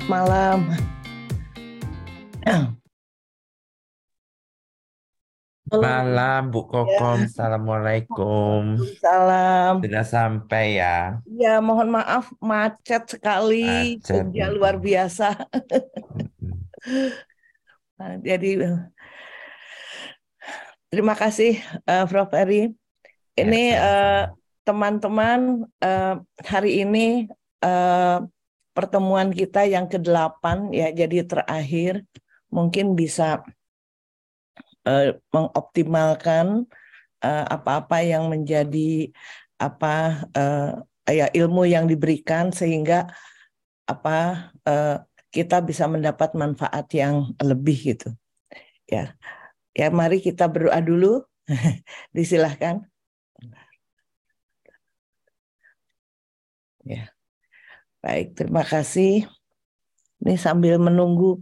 Selamat malam. Malam Bu Kokom, ya. Assalamualaikum. Salam. Sudah sampai ya. Ya, mohon maaf macet sekali, kerja luar biasa. nah, jadi terima kasih uh, Prof Eri. Ini ya, eh, teman-teman ya, uh, uh, hari ini uh, pertemuan kita yang ke-8 ya jadi terakhir mungkin bisa uh, mengoptimalkan apa eh, apa-apa yang menjadi apa uh, ya ilmu yang diberikan sehingga apa uh, kita bisa mendapat manfaat yang lebih gitu. Ya. Ya mari kita berdoa dulu. Disilahkan. Ya. Baik, terima kasih. Ini sambil menunggu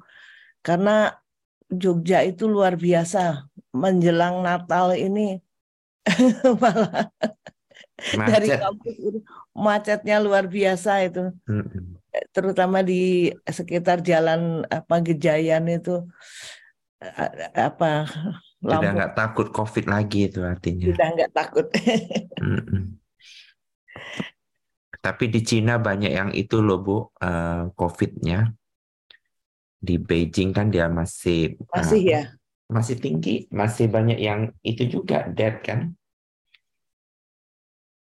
karena Jogja itu luar biasa menjelang Natal ini malah Macet. dari kampus ini macetnya luar biasa itu. Terutama di sekitar jalan apa Gejayan itu eh, apa Sudah nggak takut COVID lagi itu artinya. Sudah nggak takut. Tapi di Cina banyak yang itu loh Bu, uh, COVID-nya. Di Beijing kan dia masih masih uh, ya masih tinggi, masih banyak yang itu juga dead kan?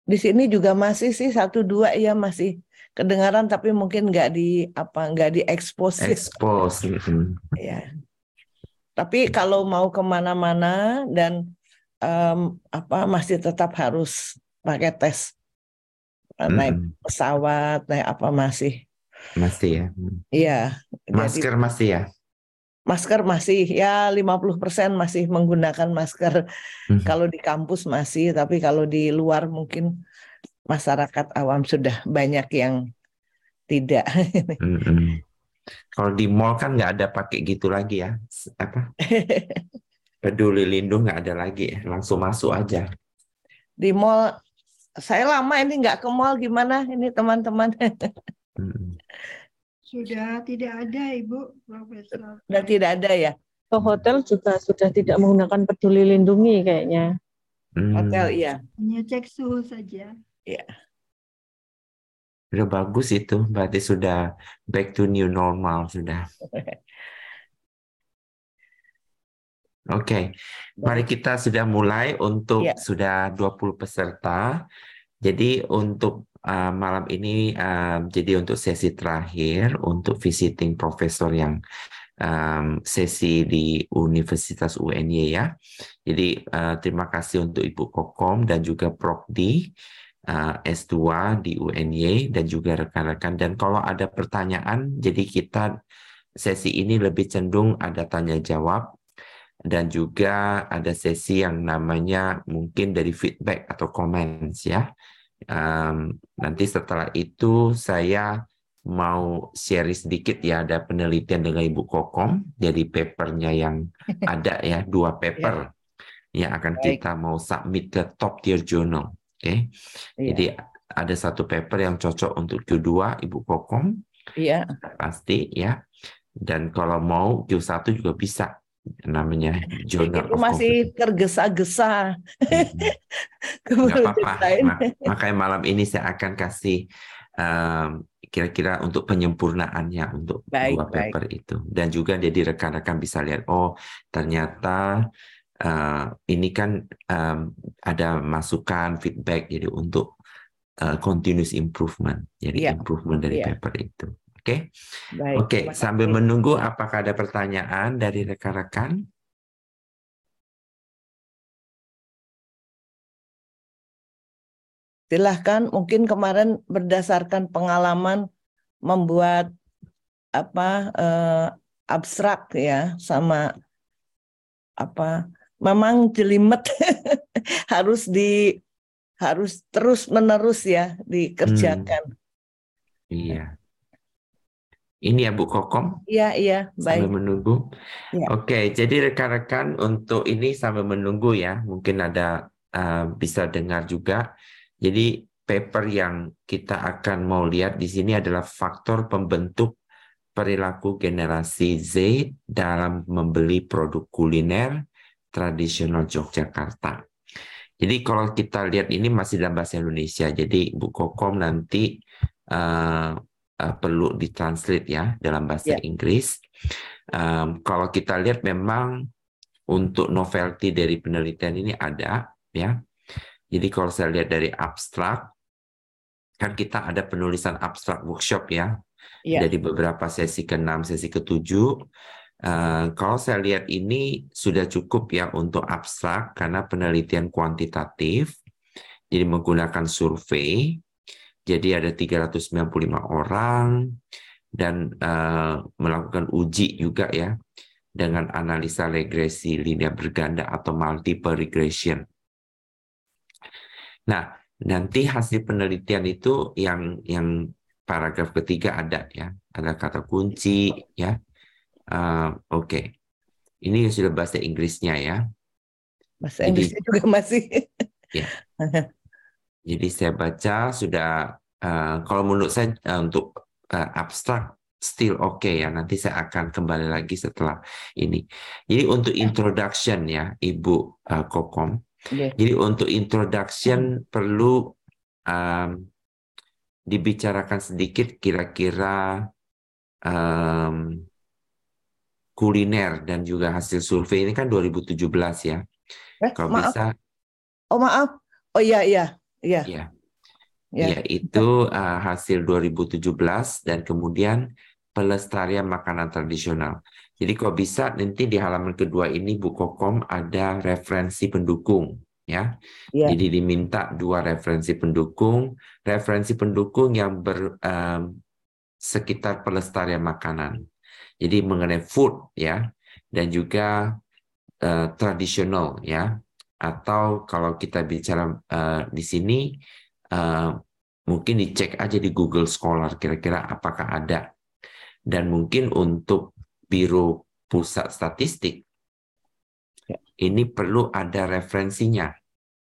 Di sini juga masih sih satu dua ya masih kedengaran tapi mungkin nggak di apa nggak di ya. expose. Expose. ya. Tapi kalau mau kemana-mana dan um, apa masih tetap harus pakai tes naik pesawat naik apa masih masih ya mm. iya masker jadi, masih ya masker masih ya 50% masih menggunakan masker mm -hmm. kalau di kampus masih tapi kalau di luar mungkin masyarakat awam sudah banyak yang tidak mm -hmm. kalau di mall kan nggak ada pakai gitu lagi ya apa peduli lindung nggak ada lagi langsung masuk aja di mall saya lama ini nggak ke mall gimana ini teman-teman. Sudah tidak ada Ibu Profesor. Sudah tidak ada ya. Ke hotel juga sudah tidak menggunakan peduli lindungi kayaknya. Hmm. Hotel iya. Hanya cek suhu saja. ya Udah bagus itu, berarti sudah back to new normal sudah. Oke, okay. Ya. mari kita sudah mulai untuk yeah. sudah 20 peserta. Jadi untuk uh, malam ini uh, jadi untuk sesi terakhir untuk visiting profesor yang um, sesi di Universitas UNY ya. Jadi uh, terima kasih untuk Ibu Kokom dan juga Prodi uh, S2 di UNY dan juga rekan-rekan dan kalau ada pertanyaan jadi kita sesi ini lebih cenderung ada tanya jawab dan juga ada sesi yang namanya mungkin dari feedback atau comments ya. Um, nanti setelah itu saya mau share sedikit ya ada penelitian dengan Ibu Kokom jadi papernya yang ada ya dua paper yeah. yang akan Baik. kita mau submit ke top tier journal. Oke, okay? Iya. yeah. jadi ada satu paper yang cocok untuk Q2 Ibu Kokom. Iya. Pasti ya. Dan kalau mau Q1 juga bisa namanya journal Itu masih tergesa-gesa. Hmm. apa Makanya malam ini saya akan kasih um, kira-kira untuk penyempurnaannya untuk baik, dua paper baik. itu dan juga jadi rekan-rekan bisa lihat oh ternyata uh, ini kan um, ada masukan feedback jadi untuk uh, continuous improvement jadi yeah. improvement dari yeah. paper itu Oke, okay? oke. Okay, sambil menunggu, apakah ada pertanyaan dari rekan-rekan? Silahkan, mungkin kemarin berdasarkan pengalaman membuat apa eh, abstrak ya, sama apa, memang jelimet harus di harus terus menerus ya dikerjakan. Hmm. Iya ini ya Bu Kokom. Iya, iya, baik. Sambil menunggu. Ya. Oke, jadi rekan-rekan untuk ini sambil menunggu ya, mungkin ada uh, bisa dengar juga. Jadi paper yang kita akan mau lihat di sini adalah faktor pembentuk perilaku generasi Z dalam membeli produk kuliner tradisional Yogyakarta. Jadi kalau kita lihat ini masih dalam bahasa Indonesia. Jadi Bu Kokom nanti uh, uh, perlu ditranslate ya dalam bahasa yeah. Inggris. Um, kalau kita lihat memang untuk novelty dari penelitian ini ada ya. Jadi kalau saya lihat dari abstrak kan kita ada penulisan abstrak workshop ya. Yeah. Dari beberapa sesi ke-6, sesi ke-7 Uh, eh, kalau saya lihat ini sudah cukup ya untuk abstrak karena penelitian kuantitatif, jadi menggunakan survei jadi ada 395 orang dan uh, melakukan uji juga ya dengan analisa regresi linear berganda atau multiple regression. Nah, nanti hasil penelitian itu yang yang paragraf ketiga ada ya, ada kata kunci ya. Uh, Oke, okay. ini sudah bahasa Inggrisnya ya. Bahasa Inggrisnya juga masih. Ya. Jadi saya baca sudah uh, kalau menurut saya uh, untuk uh, abstrak still oke okay ya. Nanti saya akan kembali lagi setelah ini. Jadi untuk introduction ya, Ibu uh, Kokom. Yeah. Jadi untuk introduction perlu um, dibicarakan sedikit kira-kira um, kuliner dan juga hasil survei ini kan 2017 ya. Eh, Kalau maaf. bisa. Oh maaf. Oh iya iya. Iya. Yeah. Yeah. Yeah. itu uh, hasil 2017 dan kemudian pelestarian makanan tradisional. Jadi kalau bisa nanti di halaman kedua ini Bu Kokom ada referensi pendukung ya. Yeah. Jadi diminta dua referensi pendukung, referensi pendukung yang ber um, sekitar pelestarian makanan. Jadi mengenai food ya dan juga uh, tradisional ya atau kalau kita bicara uh, di sini uh, mungkin dicek aja di Google Scholar kira-kira apakah ada dan mungkin untuk Biro Pusat Statistik ya. ini perlu ada referensinya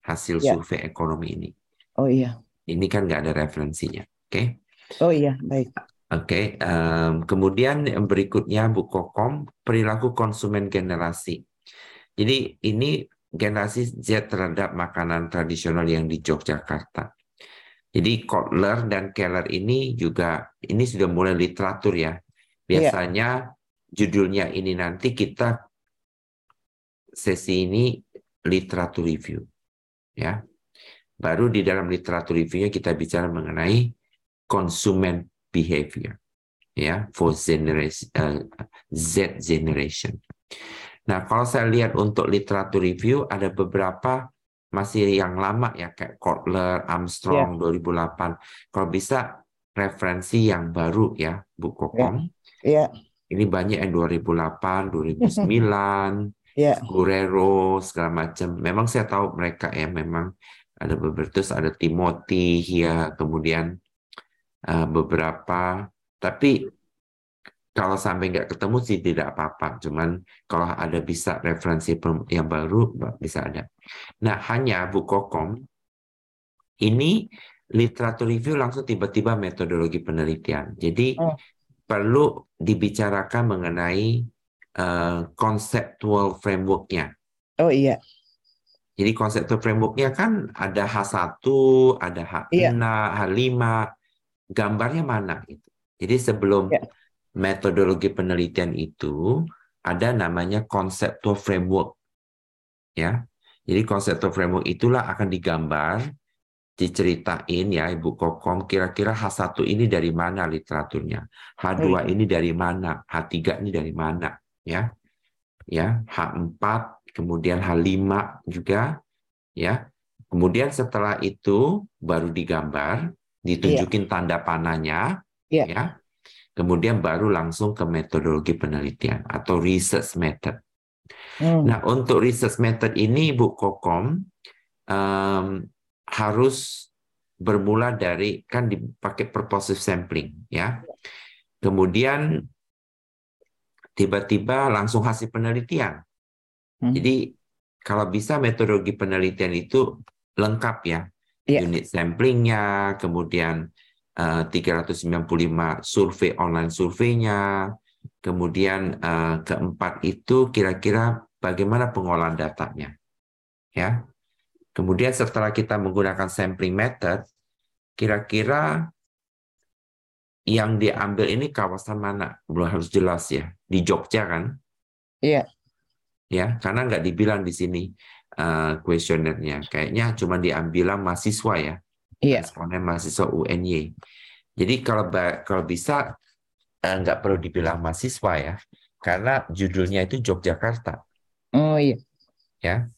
hasil ya. survei ekonomi ini. Oh iya. Ini kan nggak ada referensinya, oke? Okay? Oh iya, baik. Oke, okay, um, kemudian berikutnya Bu Kokom perilaku konsumen generasi. Jadi ini generasi Z terhadap makanan tradisional yang di Yogyakarta. Jadi Kotler dan Keller ini juga ini sudah mulai literatur ya. Iya. Biasanya yeah. judulnya ini nanti kita sesi ini literatur review. Ya. Baru di dalam literatur reviewnya kita bicara mengenai konsumen behavior ya for generation uh, Z generation. Nah, kalau saya lihat untuk literatur review ada beberapa masih yang lama ya kayak Kotler, Armstrong yeah. Ya. 2008. Kalau bisa referensi yang baru ya Bu Kokom. Yeah. Yeah. Ini banyak yang 2008, 2009, yeah. Guerrero segala macam. Memang saya tahu mereka ya memang ada beberapa ada Timothy ya kemudian uh, beberapa tapi kalau sampai nggak ketemu sih tidak apa-apa. Cuman kalau ada bisa referensi yang baru bisa ada. Nah hanya Bu Kokom ini literatur review langsung tiba-tiba metodologi penelitian. Jadi oh. perlu dibicarakan mengenai uh, frameworknya. Oh iya. Jadi konseptual frameworknya kan ada H1, ada H6, iya. H5, gambarnya mana itu. Jadi sebelum yeah metodologi penelitian itu ada namanya conceptual framework. Ya. Jadi conceptual framework itulah akan digambar, diceritain ya Ibu Kokom kira-kira H1 ini dari mana literaturnya, H2 oh. ini dari mana, H3 ini dari mana, ya. Ya, H4 kemudian H5 juga ya. Kemudian setelah itu baru digambar, iya. ditunjukin yeah. tanda panahnya, yeah. ya Kemudian baru langsung ke metodologi penelitian atau research method. Hmm. Nah, untuk research method ini Bu Kokom um, harus bermula dari kan dipakai purposive sampling ya. Kemudian tiba-tiba langsung hasil penelitian. Hmm. Jadi kalau bisa metodologi penelitian itu lengkap ya. Yeah. Unit samplingnya, kemudian 395 eh, survei online surveinya. Kemudian eh, keempat itu kira-kira bagaimana pengolahan datanya. Ya. Kemudian setelah kita menggunakan sampling method, kira-kira yang diambil ini kawasan mana? Belum harus jelas ya. Di Jogja kan? Iya. Ya, karena nggak dibilang di sini eh, kuesionernya. Uh, Kayaknya cuma diambil mahasiswa ya yeah. Iya. responden mahasiswa UNY. Jadi kalau kalau bisa eh, nggak perlu dibilang mahasiswa ya, karena judulnya itu Yogyakarta. Oh iya. Ya,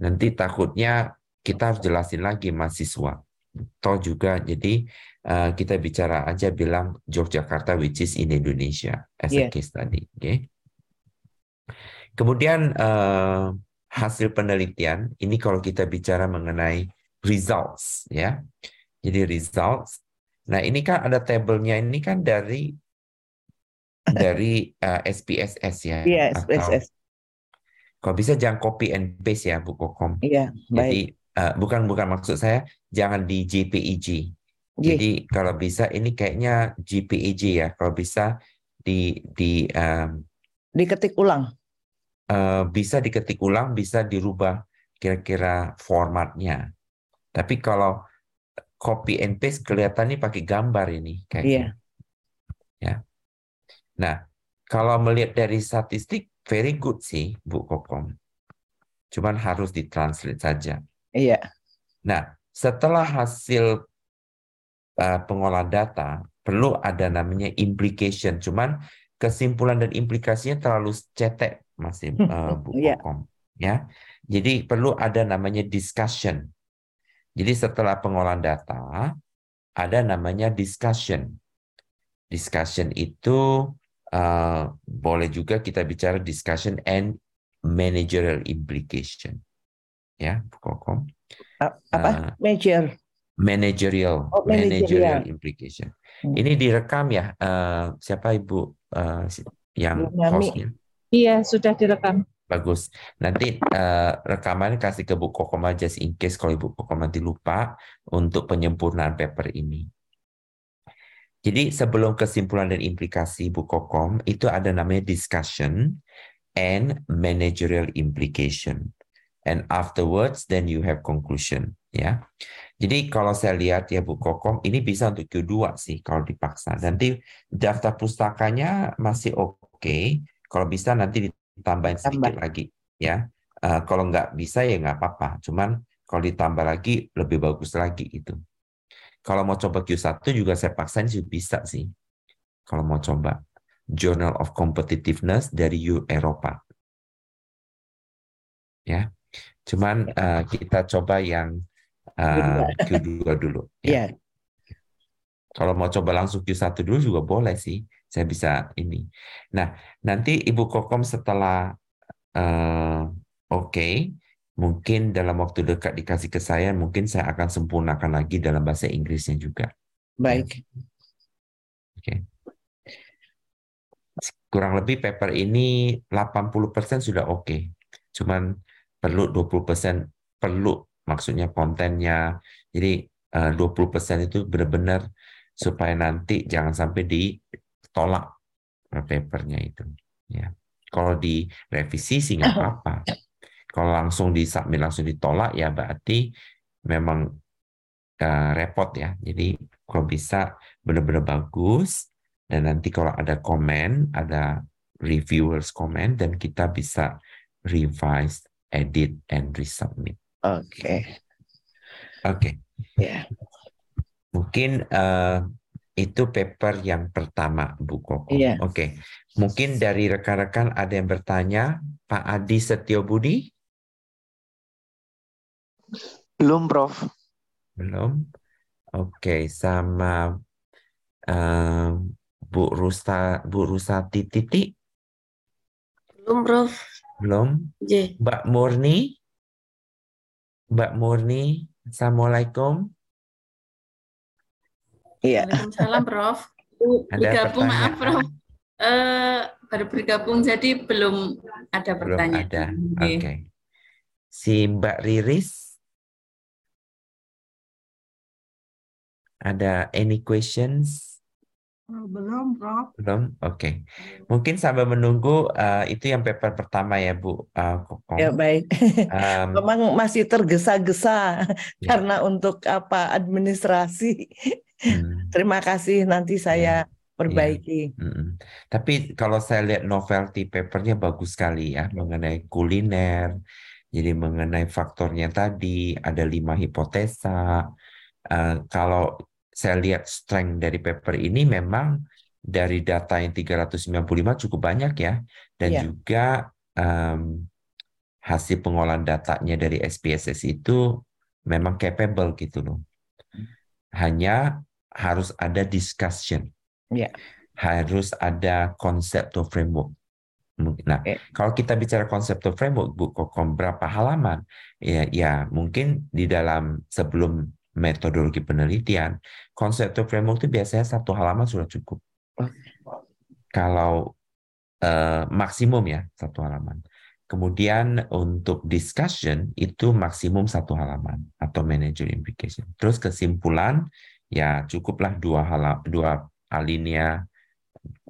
nanti takutnya kita harus jelasin lagi mahasiswa. Toh juga jadi uh, kita bicara aja bilang Yogyakarta which is in Indonesia as yeah. a iya. case study. Okay? Kemudian uh, hasil penelitian ini kalau kita bicara mengenai results ya. Jadi results. Nah, ini kan ada tabelnya ini kan dari dari uh, eh, SPSS ya. Iya, SPSS. Kok bisa jangan copy and paste ya Bu Kokom. Iya, baik. Jadi uh, eh, bukan bukan maksud saya jangan di JPEG. Yeah. Jadi kalau bisa ini kayaknya JPEG ya. Kalau bisa di di um, diketik ulang. Uh, bisa diketik ulang, bisa dirubah kira-kira formatnya. Tapi kalau copy and paste kelihatan nih pakai gambar ini kayaknya. Iya. Ya. Nah, kalau melihat dari statistik very good sih Bu Kokom. Cuman harus ditranslate saja. Iya. Nah, setelah hasil uh, pengolahan data perlu ada namanya implication. Cuman kesimpulan dan implikasinya terlalu cetek masih hmm. eh, uh, Bu iya. Kokom. iya. Ya. Jadi perlu ada namanya discussion jadi setelah pengolahan data, ada namanya discussion. Discussion itu uh, boleh juga kita bicara discussion and managerial implication. Ya, Kokom. Apa? Uh, Major. Managerial, oh, managerial, managerial implication. Hmm. Ini direkam ya, uh, siapa ibu uh, yang hostnya? Iya, sudah direkam. Bagus. Nanti uh, rekaman kasih ke Bu Kokoma just in case kalau Ibu Kokoma dilupa untuk penyempurnaan paper ini. Jadi sebelum kesimpulan dan implikasi Bu Kokom itu ada namanya discussion and managerial implication. And afterwards then you have conclusion ya. Jadi kalau saya lihat ya Bu Kokom ini bisa untuk Q2 sih kalau dipaksa. Nanti daftar pustakanya masih oke. Okay. Kalau bisa nanti di tambahin sedikit Tambah. lagi ya. Uh, kalau nggak bisa ya nggak apa-apa. Cuman kalau ditambah lagi lebih bagus lagi itu. Kalau mau coba Q1 juga saya paksain sih bisa sih. Kalau mau coba Journal of Competitiveness dari U Eropa. Ya. Cuman uh, kita coba yang uh, eh, Q2 dulu ya. Yeah. Kalau mau coba langsung Q1 dulu juga boleh sih saya bisa ini. Nah, nanti Ibu Kokom setelah uh, oke, okay, mungkin dalam waktu dekat dikasih ke saya, mungkin saya akan sempurnakan lagi dalam bahasa Inggrisnya juga. Baik. Oke. Okay. Kurang lebih paper ini 80% sudah oke. Okay. Cuman perlu 20% perlu maksudnya kontennya. Jadi eh, uh, 20% itu benar-benar supaya nanti jangan sampai di tolak papernya itu. Ya. Kalau direvisi sih nggak apa-apa. Kalau langsung disubmit langsung ditolak ya berarti memang uh, repot ya. Jadi kalau bisa benar-benar bagus dan nanti kalau ada komen, ada reviewers komen dan kita bisa revise, edit, and resubmit. Oke. Okay. Oke. Okay. Ya. Yeah. Mungkin uh, itu paper yang pertama Bu Koko. Yes. Iya. Oke. Okay. Mungkin dari rekan-rekan ada yang bertanya, Pak Adi Setio Budi? Belum, Prof. Belum. Oke, okay. sama uh, Bu Rusa Bu Rusati Titi? Belum, Prof. Belum. Iya. Mbak Murni? Mbak Murni, Assalamualaikum. Iya. Waalaikumsalam Prof. Ada bergabung maaf Prof. Uh, baru bergabung jadi belum ada pertanyaan. Belum ada. Oke. Okay. Si Mbak Riris ada any questions? Oh, belum, Prof. Belum, oke. Okay. Mungkin sambil menunggu uh, itu yang paper pertama ya, Bu. Uh, eh, Kokong. Ya baik. Um, Memang masih tergesa-gesa ya. karena untuk apa administrasi Hmm. Terima kasih nanti saya ya, perbaiki. Ya. Hmm. Tapi kalau saya lihat novelty papernya bagus sekali ya mengenai kuliner. Jadi mengenai faktornya tadi ada lima hipotesa. Uh, kalau saya lihat strength dari paper ini memang dari data yang 395 cukup banyak ya dan ya. juga um, hasil pengolahan datanya dari SPSS itu memang capable gitu loh hanya harus ada discussion, yeah. harus ada konsep atau framework. Nah, okay. Ya. kalau kita bicara konsep atau framework, bu, kokom berapa halaman? Ya, ya mungkin di dalam sebelum metodologi penelitian, konsep atau framework itu biasanya satu halaman sudah cukup. Okay. Oh. Kalau uh, maksimum ya satu halaman. Kemudian untuk discussion itu maksimum satu halaman atau manager implication. Terus kesimpulan ya cukuplah dua halaman dua alinea,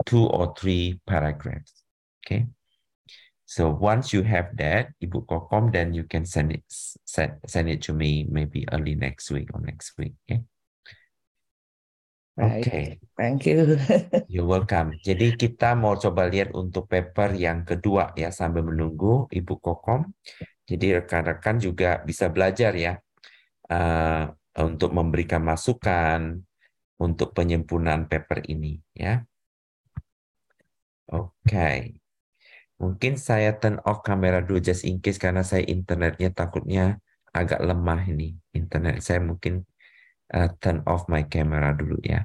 two or three paragraphs. Okay. So once you have that, Ibu Kokom, then you can send it send, send it to me maybe early next week or next week. Okay. Ya. Oke, okay. thank you. You're welcome. Jadi kita mau coba lihat untuk paper yang kedua ya sambil menunggu Ibu Kokom. Jadi rekan-rekan juga bisa belajar ya uh, untuk memberikan masukan untuk penyempurnaan paper ini ya. Oke. Okay. Mungkin saya turn off kamera dulu just in case karena saya internetnya takutnya agak lemah ini. Internet saya mungkin uh, turn off my camera dulu ya.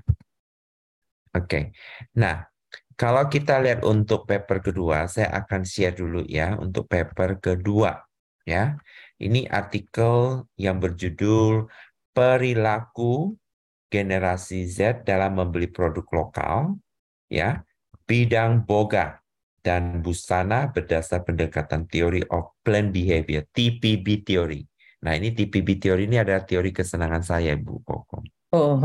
Oke, okay. nah kalau kita lihat untuk paper kedua, saya akan share dulu ya untuk paper kedua ya. Ini artikel yang berjudul perilaku generasi Z dalam membeli produk lokal ya, bidang boga dan busana berdasar pendekatan teori of plan behavior TPB Teori. Nah, ini TPB teori ini adalah teori kesenangan saya, Bu Koko. Oh.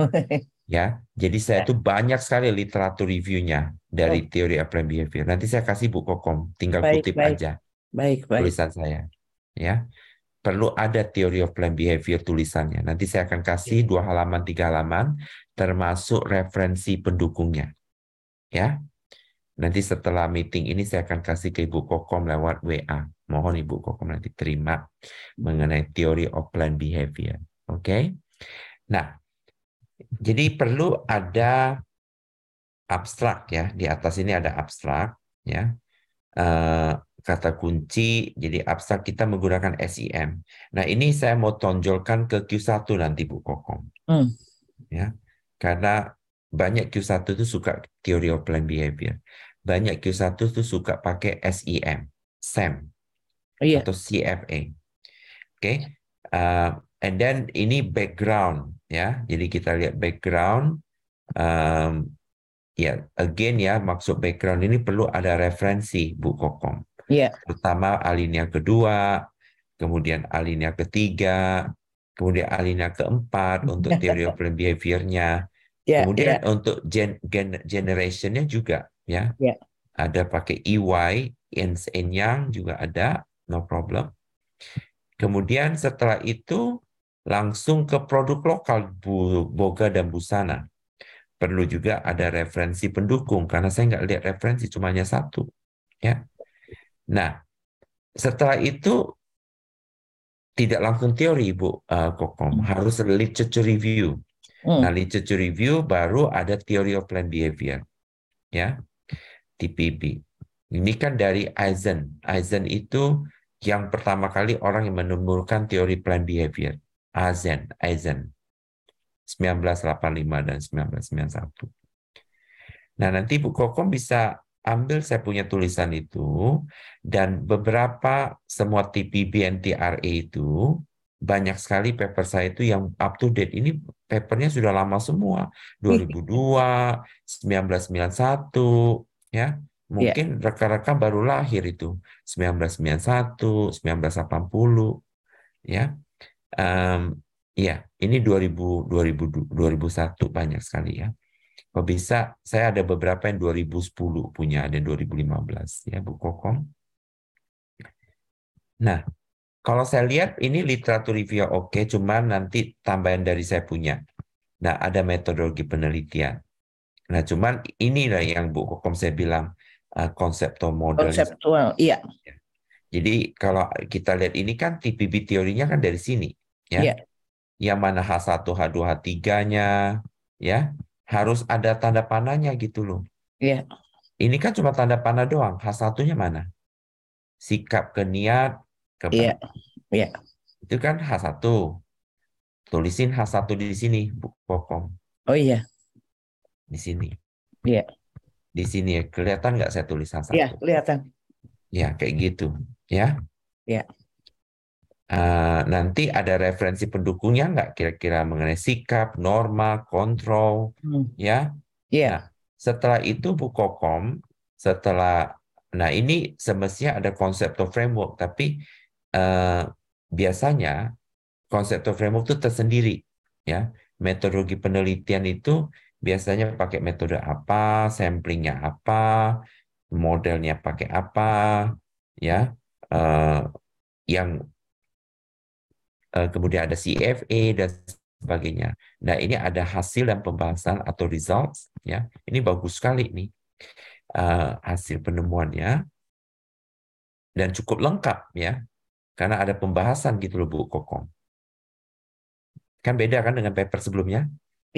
ya, jadi saya ya. banyak sekali literatur reviewnya dari oh. teori applied behavior. Nanti saya kasih Bu Kokom, tinggal baik, kutip baik. aja. Baik, baik. Tulisan saya. Ya. Perlu ada teori of plan behavior tulisannya. Nanti saya akan kasih ya. dua halaman, tiga halaman, termasuk referensi pendukungnya. Ya, Nanti setelah meeting ini saya akan kasih ke Ibu Kokom lewat WA. Mohon Ibu Kokom nanti terima mengenai teori of plan behavior. Oke? Okay? Nah, jadi perlu ada abstrak ya. Di atas ini ada abstrak ya. Uh, kata kunci, jadi abstrak kita menggunakan SEM. Nah, ini saya mau tonjolkan ke Q1 nanti Bu Kokom. Hmm. Ya. Karena banyak Q1 itu suka teori of plan behavior. Banyak Q1 itu suka pakai SIM, SEM yeah. Atau CFA. Oke. Okay? Uh, eh, and then ini background ya. Jadi kita lihat background um, ya yeah, again ya maksud background ini perlu ada referensi Bu Kokom. Iya. Yeah. Terutama alinea kedua, kemudian alinea ketiga, kemudian alinea keempat untuk teori problem behaviornya. Yeah, iya. kemudian yeah. untuk gen, gen, generationnya juga ya. Yeah. Ada pakai EY, Yin and Yang juga ada no problem. Kemudian setelah itu langsung ke produk lokal boga dan busana. Perlu juga ada referensi pendukung karena saya nggak lihat referensi cuma hanya satu, ya. Nah, setelah itu tidak langsung teori bu uh, Kokom, hmm. harus literature review. Hmm. Nah, literature review baru ada theory of plant behavior. Ya. TPB. Ini kan dari Eisen. Eisen itu yang pertama kali orang yang menemukan teori plan behavior. Eisen, Eisen. 1985 dan 1991. Nah, nanti Bu Kokom bisa ambil saya punya tulisan itu dan beberapa semua TPB and e itu banyak sekali paper saya itu yang up to date. Ini papernya sudah lama semua. 2002, iya. 1991, ya. Iya. Mungkin yeah. rekan-rekan baru lahir itu 1991, 1980 ya. Um, ya, ini 2000 2000 2001 banyak sekali ya. Kok bisa saya ada beberapa yang 2010 punya, ada 2015 ya Bu Kokom. Nah, kalau saya lihat ini literatur review oke, okay, cuman nanti tambahan dari saya punya. Nah, ada metodologi penelitian. Nah, cuman inilah yang Bu Kokom saya bilang, uh, model. Konseptual, iya. Ya. Jadi kalau kita lihat ini kan TPB teorinya kan dari sini, ya. Yeah. Yang mana H1, H2, H3-nya, ya harus ada tanda panahnya gitu loh. Iya. Ini kan cuma tanda panah doang. H1-nya mana? Sikap ke niat, ke Iya. Yeah. Iya. Itu kan H1. Tulisin H1 di sini, Bu Kokom. Oh iya. Di sini. Iya. Yeah di sini ya. Kelihatan nggak saya tulisan iya, satu? Iya, kelihatan. Ya, kayak gitu. Ya. Ya. Uh, nanti ada referensi pendukungnya nggak kira-kira mengenai sikap, norma, kontrol, hmm. ya? Iya. Nah, setelah itu Bu Kokom, setelah nah ini semestinya ada konsep atau framework, tapi uh, biasanya konsep atau framework itu tersendiri, ya. Metodologi penelitian itu biasanya pakai metode apa, samplingnya apa, modelnya pakai apa, ya, uh, yang uh, kemudian ada CFA dan sebagainya. Nah ini ada hasil dan pembahasan atau results, ya, ini bagus sekali nih uh, hasil penemuannya dan cukup lengkap ya, karena ada pembahasan gitu loh Bu Kokong. Kan beda kan dengan paper sebelumnya?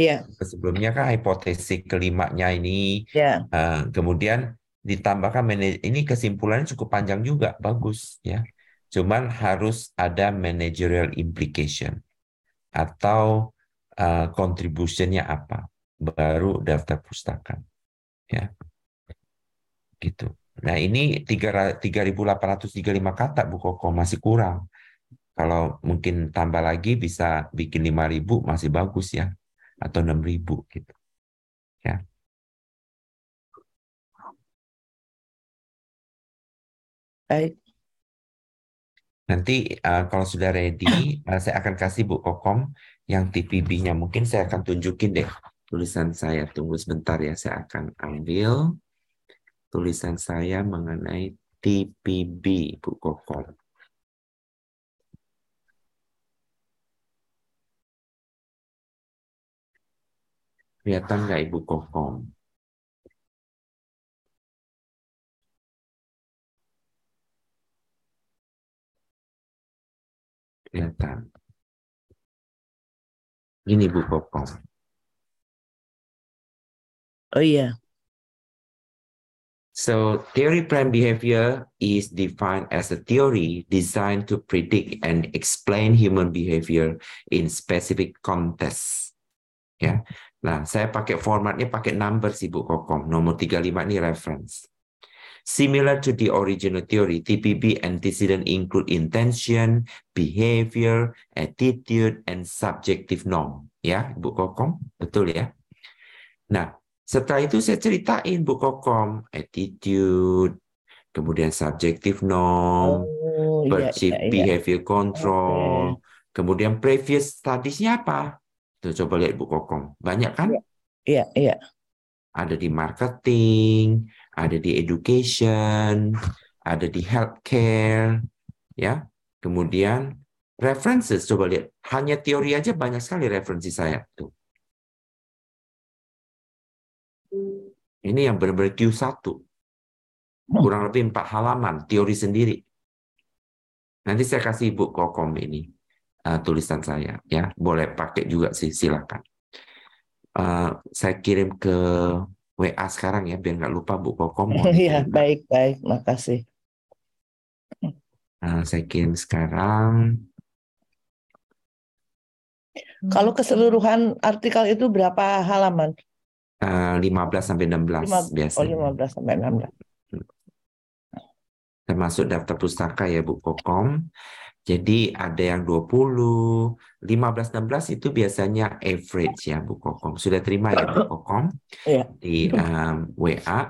Iya. Sebelumnya kan hipotesis kelimanya ini. yeah. Iya. Uh, kemudian ditambahkan ini kesimpulannya cukup panjang juga, bagus ya. Cuman harus ada managerial implication atau uh, contributionnya apa, baru daftar pustaka. Ya. Gitu. Nah ini 3.835 kata Bu Koko masih kurang. Kalau mungkin tambah lagi bisa bikin 5.000 masih bagus ya atau 6000 gitu. Ya. Baik. Nanti uh, kalau sudah ready, uh, saya akan kasih Bu Kokom yang TPB-nya. Mungkin saya akan tunjukin deh tulisan saya. Tunggu sebentar ya, saya akan ambil tulisan saya mengenai TPB Bu Kokom. Phe tăng gậy buộc cột cồn Phe Ini buku Oh yeah. So theory prime behavior is defined as a theory designed to predict and explain human behavior in specific contexts. Yeah. Nah, saya pakai formatnya pakai number sih Bu Kokom. Nomor 35 ini reference. Similar to the original theory, TPB antecedent include intention, behavior, attitude, and subjective norm. Ya, Bu Kokom, betul ya? Nah, setelah itu saya ceritain Bu Kokom, attitude, kemudian subjective norm, oh, iya, perceived iya, iya, behavior control, okay. kemudian previous studies-nya apa? Tuh, coba lihat Bu Kokong. Banyak kan? Iya, iya, iya. Ada di marketing, ada di education, ada di healthcare, ya. Kemudian references coba lihat. Hanya teori aja banyak sekali referensi saya tuh. Ini yang benar-benar Q1. Kurang lebih empat halaman teori sendiri. Nanti saya kasih bu Kokom ini uh, tulisan saya ya boleh pakai juga sih silakan uh, saya kirim ke WA sekarang ya biar nggak lupa Bu Kokom. Iya baik baik makasih uh, saya kirim sekarang kalau keseluruhan artikel itu berapa halaman? Uh, 15 sampai 16 Lima, oh, biasanya. Oh, 15 sampai 16. Hmm. Termasuk daftar pustaka ya Bu Kokom. Jadi ada yang 20, 15, 16 itu biasanya average ya Bu Kokom. Sudah terima ya Bu Kokom yeah. di um, WA. Uh,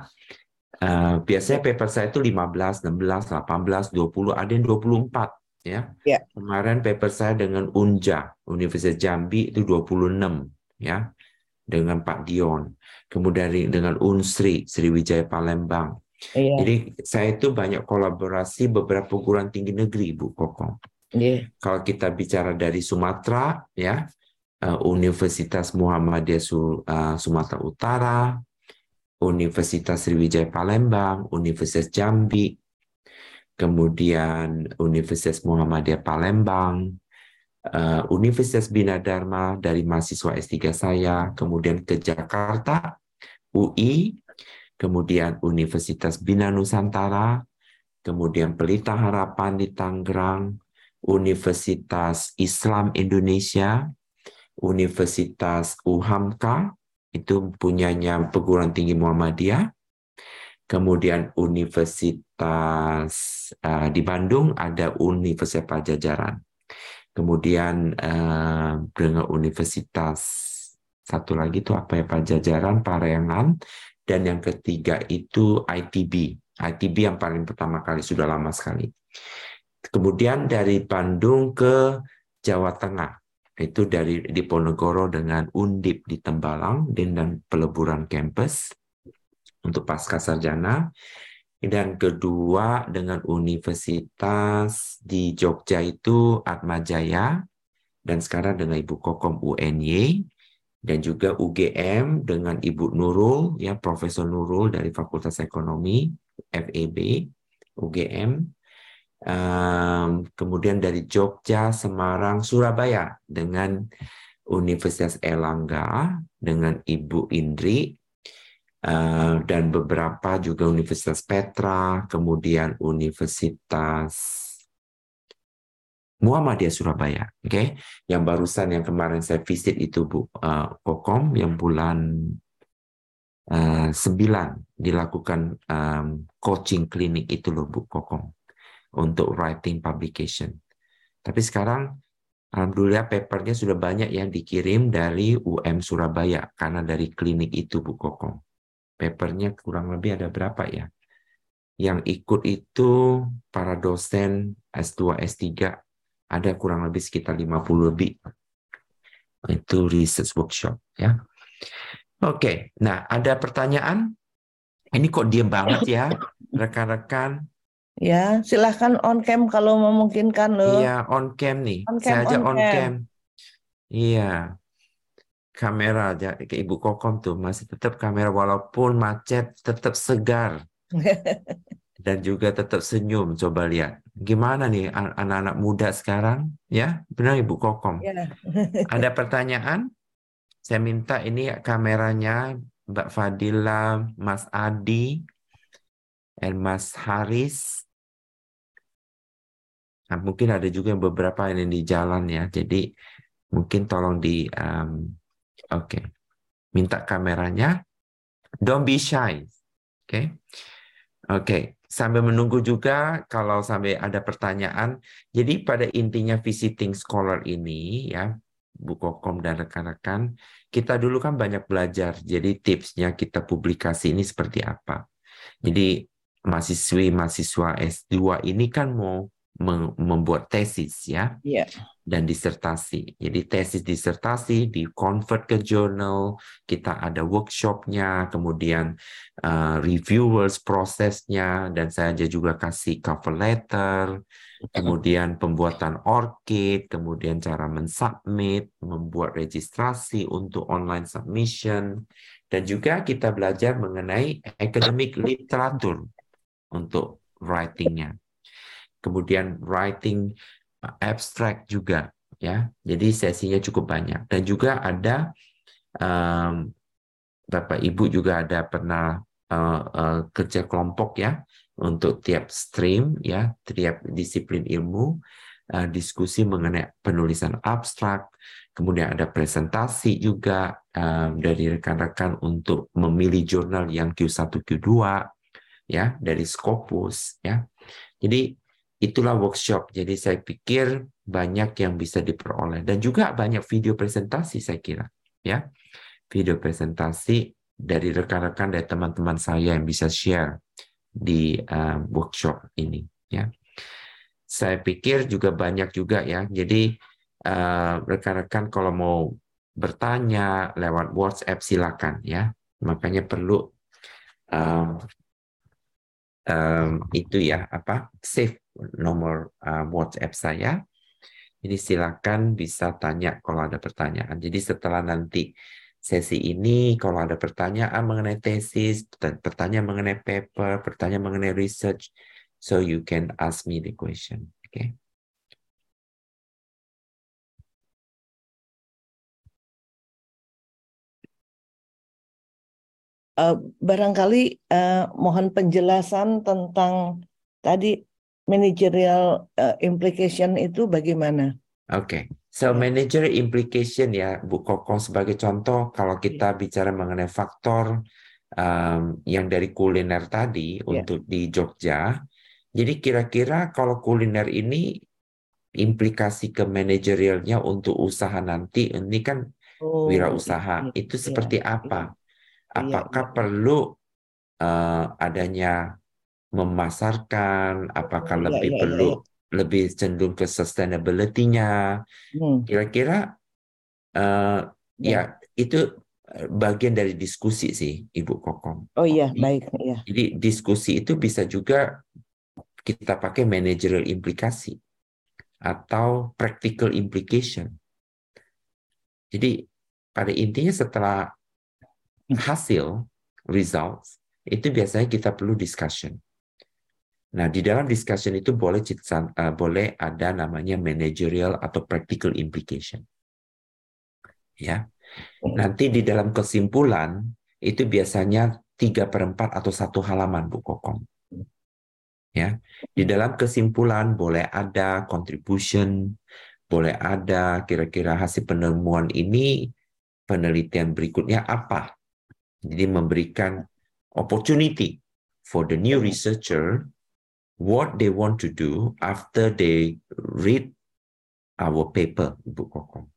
eh, biasanya paper saya itu 15, 16, 18, 20, ada yang 24 ya. Yeah. Kemarin paper saya dengan Unja, Universitas Jambi itu 26 ya. Dengan Pak Dion, kemudian dengan Unsri Sriwijaya Palembang Iya. Jadi saya itu banyak kolaborasi beberapa perguruan tinggi negeri, Bu Kokong. Iya. Kalau kita bicara dari Sumatera, ya eh, Universitas Muhammadiyah eh, Sumatera Utara, Universitas Sriwijaya Palembang, Universitas Jambi, kemudian Universitas Muhammadiyah Palembang, uh, Universitas Dharma dari mahasiswa S3 saya, kemudian ke Jakarta, UI, kemudian Universitas Bina Nusantara, kemudian Pelita Harapan di Tangerang, Universitas Islam Indonesia, Universitas UHAMKA, itu punyanya perguruan tinggi Muhammadiyah, kemudian Universitas uh, di Bandung ada Universitas Pajajaran, kemudian uh, dengan Universitas satu lagi itu apa ya Pajajaran Parengan, dan yang ketiga itu ITB. ITB yang paling pertama kali sudah lama sekali. Kemudian dari Bandung ke Jawa Tengah itu dari Diponegoro dengan Undip di Tembalang dan peleburan kampus untuk pasca sarjana dan kedua dengan universitas di Jogja itu Atmajaya dan sekarang dengan Ibu Kokom UNY dan juga UGM dengan Ibu Nurul ya Profesor Nurul dari Fakultas Ekonomi FEB UGM um, kemudian dari Jogja Semarang Surabaya dengan Universitas Elangga dengan Ibu Indri uh, dan beberapa juga Universitas Petra kemudian Universitas Muhammadiyah Surabaya, oke? Okay? Yang barusan yang kemarin saya visit itu Bu uh, Kokom yang bulan uh, eh, 9 dilakukan um, coaching klinik itu loh Bu Kokom untuk writing publication. Tapi sekarang alhamdulillah papernya sudah banyak yang dikirim dari UM Surabaya karena dari klinik itu Bu Kokom. Papernya kurang lebih ada berapa ya? Yang ikut itu para dosen S2, S3 ada kurang lebih sekitar 50 lebih itu research workshop ya oke okay. nah ada pertanyaan ini kok diem banget ya rekan-rekan ya silahkan on cam kalau memungkinkan loh iya on cam nih on cam, saya aja on, cam. cam iya kamera aja ke ibu kokom tuh masih tetap kamera walaupun macet tetap segar dan juga tetap senyum coba lihat gimana nih anak-anak muda sekarang ya benar ibu kokom ya. ada pertanyaan saya minta ini kameranya mbak Fadila Mas Adi dan Mas Haris nah, mungkin ada juga yang beberapa yang di jalan ya jadi mungkin tolong di um, oke okay. minta kameranya don't be shy oke okay? oke okay sambil menunggu juga kalau sampai ada pertanyaan. Jadi pada intinya visiting scholar ini ya Bu Kokom dan rekan-rekan, kita dulu kan banyak belajar. Jadi tipsnya kita publikasi ini seperti apa. Jadi mahasiswi mahasiswa S2 ini kan mau membuat tesis ya. Yeah dan disertasi. Jadi tesis disertasi di convert ke jurnal, kita ada workshopnya, kemudian uh, reviewers prosesnya, dan saya juga kasih cover letter, kemudian pembuatan orchid, kemudian cara mensubmit, membuat registrasi untuk online submission, dan juga kita belajar mengenai academic literature untuk writingnya. Kemudian writing abstrak juga ya. Jadi sesinya cukup banyak dan juga ada um, Bapak Ibu juga ada pernah uh, uh, kerja kelompok ya untuk tiap stream ya, tiap disiplin ilmu uh, diskusi mengenai penulisan abstrak, kemudian ada presentasi juga um, dari rekan-rekan untuk memilih jurnal yang Q1 Q2 ya dari Scopus ya. Jadi itulah workshop. Jadi saya pikir banyak yang bisa diperoleh dan juga banyak video presentasi saya kira, ya. Video presentasi dari rekan-rekan dari teman-teman saya yang bisa share di uh, workshop ini, ya. Saya pikir juga banyak juga ya. Jadi uh, rekan-rekan kalau mau bertanya lewat WhatsApp silakan ya. Makanya perlu um, um, itu ya apa save nomor uh, WhatsApp saya. Jadi silakan bisa tanya kalau ada pertanyaan. Jadi setelah nanti sesi ini kalau ada pertanyaan mengenai tesis, pertanyaan mengenai paper, pertanyaan mengenai research, so you can ask me the question. Okay. Uh, barangkali uh, mohon penjelasan tentang tadi managerial uh, implication itu bagaimana? Oke, okay. so managerial implication ya Bu Kokong sebagai contoh kalau iya. kita yeah. bicara mengenai faktor um, yang dari kuliner tadi yeah. untuk di Jogja, jadi kira-kira kalau kuliner ini implikasi ke manajerialnya untuk usaha nanti ini kan oh, wirausaha iya, itu iya. seperti yeah. apa? Apakah perlu uh, adanya memasarkan, apakah ya, lebih ya, perlu ya. ya. lebih cenderung ke sustainability-nya. Hmm. Kira-kira uh, ya. ya itu eh, bagian dari diskusi sih Ibu Kokom. Oh iya, baik ya. Jadi diskusi itu bisa juga kita pakai managerial implikasi atau practical implication. Jadi pada intinya setelah hmm. hasil results itu biasanya kita perlu discussion. Nah, di dalam discussion itu boleh uh, boleh ada namanya managerial atau practical implication. Ya. Nanti di dalam kesimpulan itu biasanya tiga per 4 atau satu halaman Bu Kokong. Ya. Di dalam kesimpulan boleh ada contribution, boleh ada kira-kira hasil penemuan ini penelitian berikutnya apa. Jadi memberikan opportunity for the new researcher what they want to do after they read our paper, book.com.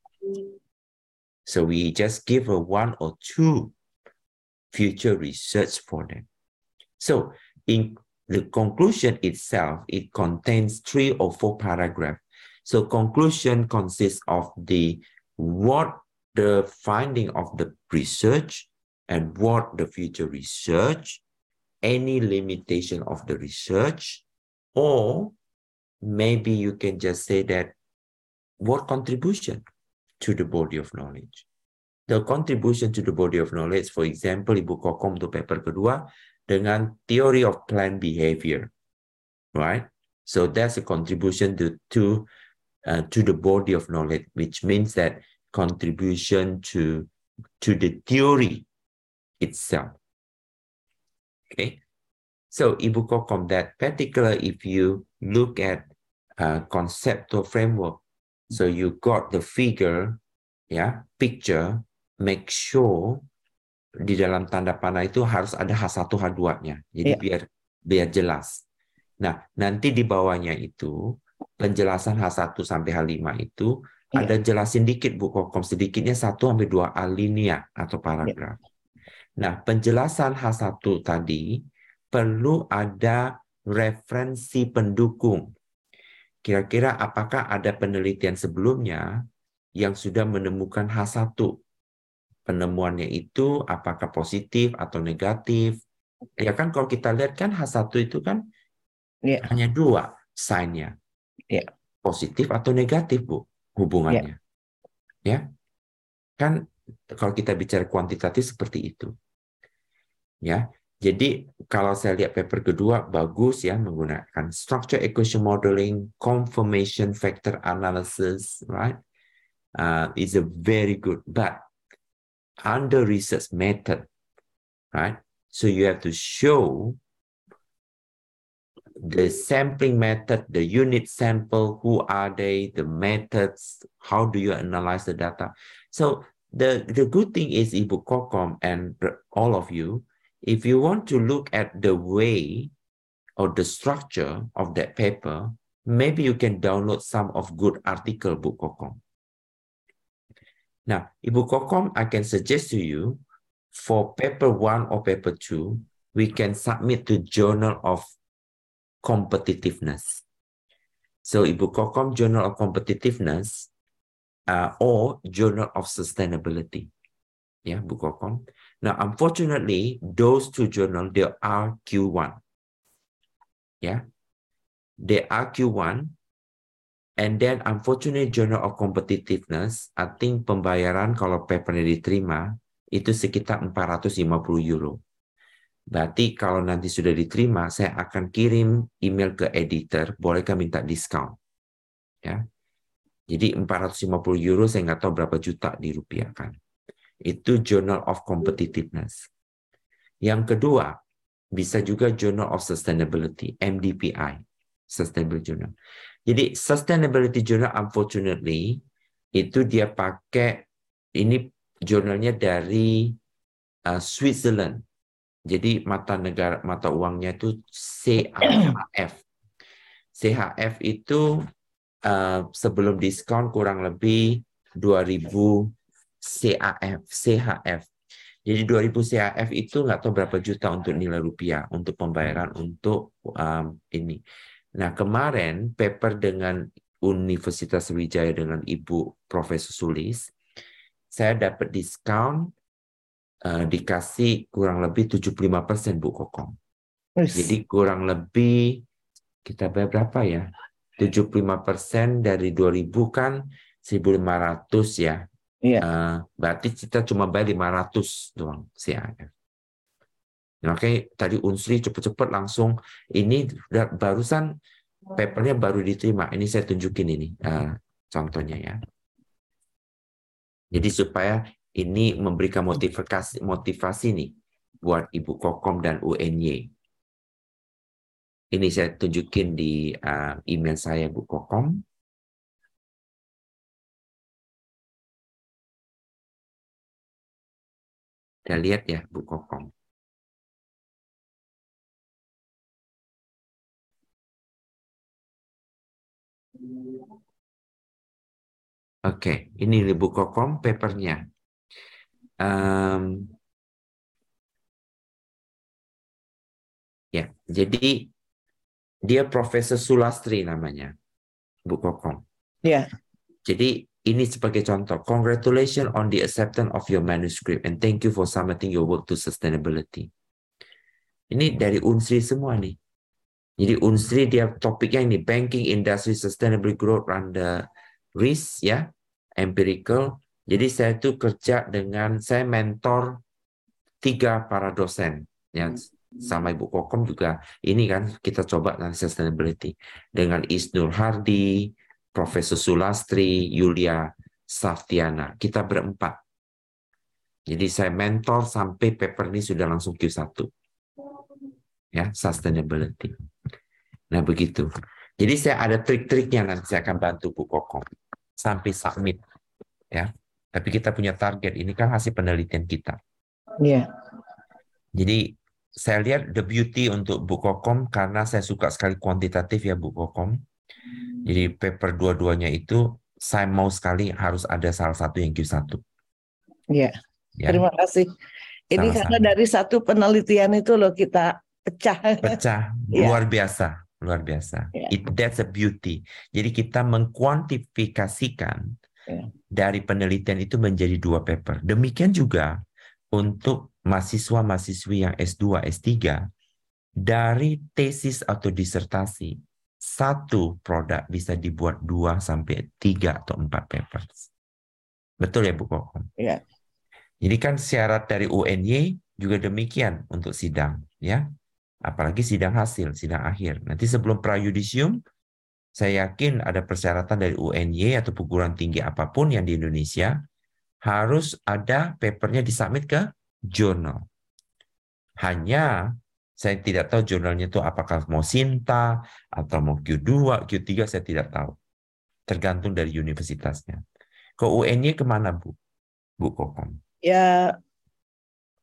So we just give a one or two future research for them. So in the conclusion itself, it contains three or four paragraphs. So conclusion consists of the what the finding of the research and what the future research, any limitation of the research, or maybe you can just say that what contribution to the body of knowledge. The contribution to the body of knowledge, for example, Ibu Kokom to paper kedua dengan theory of plant behavior, right? So that's a contribution to to, uh, to the body of knowledge, which means that contribution to to the theory itself. Okay, So ibu Kokom, that particular, if you look at uh, conceptual framework, so you got the figure, yeah, picture, make sure di dalam tanda panah itu harus ada H1, H2-nya. Jadi yeah. biar biar jelas. Nah, nanti di bawahnya itu penjelasan H1 sampai H5 itu yeah. ada jelasin dikit Bu Kokom sedikitnya satu sampai 2 alinea atau paragraf. Yeah. Nah, penjelasan H1 tadi perlu ada referensi pendukung. Kira-kira apakah ada penelitian sebelumnya yang sudah menemukan H1? Penemuannya itu apakah positif atau negatif? Ya kan kalau kita lihat kan H1 itu kan yeah. hanya dua sign-nya. Yeah. Positif atau negatif, Bu, hubungannya. Yeah. Ya. Kan kalau kita bicara kuantitatif seperti itu. Ya. Jadi kalau saya lihat paper kedua bagus ya menggunakan structure equation modeling, confirmation factor analysis, right? Uh, is a very good, but under research method, right? So you have to show the sampling method, the unit sample, who are they, the methods, how do you analyze the data. So the, the good thing is Ibu Kokom and all of you, if you want to look at the way or the structure of that paper, maybe you can download some of good article book.com. Now, ebook.com, I can suggest to you for paper one or paper two, we can submit to Journal of Competitiveness. So ebook.com Journal of Competitiveness uh, or Journal of Sustainability. Yeah, book.com. Now, unfortunately, those two journals, they are Q1. Yeah, they are Q1. And then unfortunately Journal of Competitiveness, I think pembayaran kalau papernya diterima, itu sekitar 450 euro. Berarti kalau nanti sudah diterima, saya akan kirim email ke editor, bolehkah minta diskon? Ya. Jadi 450 euro saya nggak tahu berapa juta dirupiahkan itu Journal of Competitiveness. Yang kedua, bisa juga Journal of Sustainability, MDPI, Sustainable Journal. Jadi Sustainability Journal unfortunately itu dia pakai ini jurnalnya dari uh, Switzerland. Jadi mata negara mata uangnya itu CHF. CHF itu uh, sebelum diskon kurang lebih 2000 CAF, CHF. Jadi 2000 F itu nggak tahu berapa juta untuk nilai rupiah untuk pembayaran untuk um, ini. Nah kemarin paper dengan Universitas Wijaya dengan Ibu Profesor Sulis, saya dapat diskon uh, dikasih kurang lebih 75% Bu Kokong. Yes. Jadi kurang lebih kita bayar berapa ya? 75% dari 2000 kan 1500 ya. Iya. Uh, berarti kita cuma bayar 500 doang sih Oke, ya. ya, makanya tadi Unsri cepet-cepet langsung ini barusan papernya baru diterima. Ini saya tunjukin ini uh, contohnya ya. Jadi supaya ini memberikan motivasi motivasi nih buat Ibu Kokom dan UNY. Ini saya tunjukin di uh, email saya Bu Kokom. Kita lihat ya Bu Kokong? Oke, okay. ini Bu Kokong papernya. Um, ya, jadi dia Profesor Sulastri namanya, Bu Kokong. Ya. Jadi ini sebagai contoh, congratulations on the acceptance of your manuscript and thank you for submitting your work to sustainability. Ini hmm. dari UNSRI semua nih. Jadi UNSRI dia topiknya ini banking industry sustainable growth under risk ya, empirical. Jadi saya tuh kerja dengan saya mentor tiga para dosen yang hmm. sama Ibu Kokom juga ini kan kita coba dengan sustainability dengan Isnur Hardi, Profesor Sulastri, Yulia Saftiana. Kita berempat. Jadi saya mentor sampai paper ini sudah langsung Q1. Ya, sustainability. Nah, begitu. Jadi saya ada trik-triknya nanti saya akan bantu Bu Kokong sampai submit. Ya. Tapi kita punya target, ini kan hasil penelitian kita. Iya. Yeah. Jadi saya lihat the beauty untuk Bu Kokom karena saya suka sekali kuantitatif ya Bu Kokom. Jadi paper dua-duanya itu saya mau sekali harus ada salah satu yang Q1. Iya. Ya. Terima kasih. Ini karena dari satu penelitian itu loh kita pecah. Pecah, iya. luar ya. biasa, luar biasa. Ya. It that's a beauty. Jadi kita mengkuantifikasikan ya. dari penelitian itu menjadi dua paper. Demikian juga untuk mahasiswa-mahasiswi yang S2, S3 dari tesis atau disertasi satu produk bisa dibuat dua sampai tiga atau empat papers. Betul ya Bu Kokom? Iya. Jadi kan syarat dari UNY juga demikian untuk sidang ya. Apalagi sidang hasil, sidang akhir. Nanti sebelum prajudisium saya yakin ada persyaratan dari UNY atau perguruan tinggi apapun yang di Indonesia harus ada papernya disubmit ke jurnal. Hanya saya tidak tahu jurnalnya itu apakah mau Sinta atau mau Q2, Q3, saya tidak tahu. Tergantung dari universitasnya. Ke UNY kemana, Bu? Bu Kokom. Ya,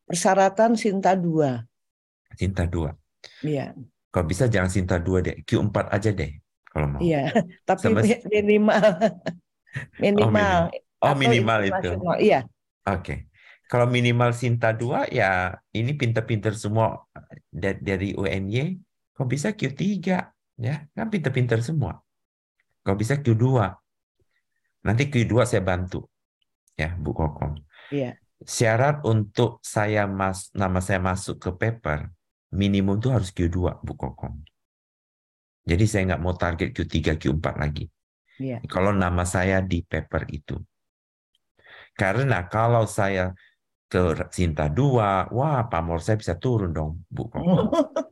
persyaratan Sinta 2. Sinta 2. Iya. Kalau bisa jangan Sinta 2 deh, Q4 aja deh kalau mau. Iya, tapi Sama... Oh, minimal. minimal. Oh, minimal, oh, minimal itu. Iya. Oke. Okay. Kalau minimal Sinta 2 ya ini pinter-pinter semua dari UNY, kok bisa Q3, ya kan pinter-pinter semua. Kok bisa Q2, nanti Q2 saya bantu, ya Bu Kokom. Iya. Syarat untuk saya mas nama saya masuk ke paper minimum itu harus Q2 Bu Kokom. Jadi saya nggak mau target Q3, Q4 lagi. Yeah. Kalau nama saya di paper itu. Karena kalau saya ke Sinta dua, wah pamor saya bisa turun dong, Bu.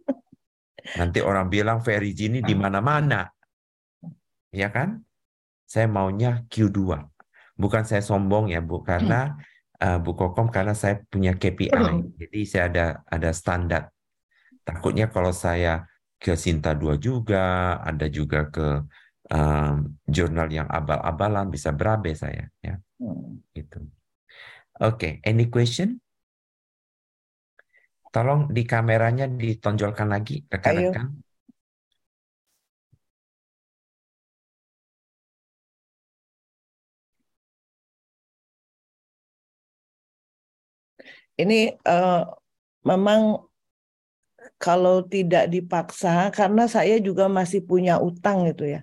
Nanti orang bilang Ferry Jini di mana-mana. Ya kan? Saya maunya Q2. Bukan saya sombong ya, Bu, karena uh, Bu Kokom karena saya punya KPI. Hmm. Jadi saya ada ada standar. Takutnya kalau saya ke Sinta dua juga, ada juga ke um, jurnal yang abal-abalan bisa berabe saya ya. Hmm. Gitu. Oke, okay. any question? Tolong di kameranya ditonjolkan lagi rekan-rekan. Ini uh, memang kalau tidak dipaksa karena saya juga masih punya utang gitu ya.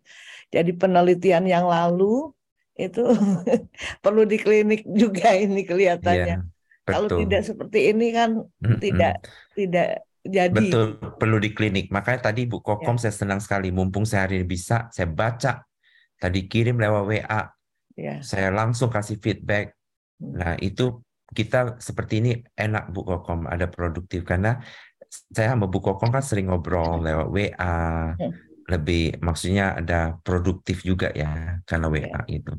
Jadi penelitian yang lalu itu perlu di klinik juga ini kelihatannya. Ya, Kalau tidak seperti ini kan mm tidak tidak jadi. Betul, perlu di klinik. Makanya tadi Bu Kokom ya. saya senang sekali mumpung saya hari ini bisa saya baca tadi kirim lewat WA. Ya. Saya langsung kasih feedback. Hmm. Nah, itu kita seperti ini enak Bu Kokom ada produktif karena saya sama Bu Kokom kan sering ngobrol lewat WA, hmm lebih maksudnya ada produktif juga ya karena WA ya. itu.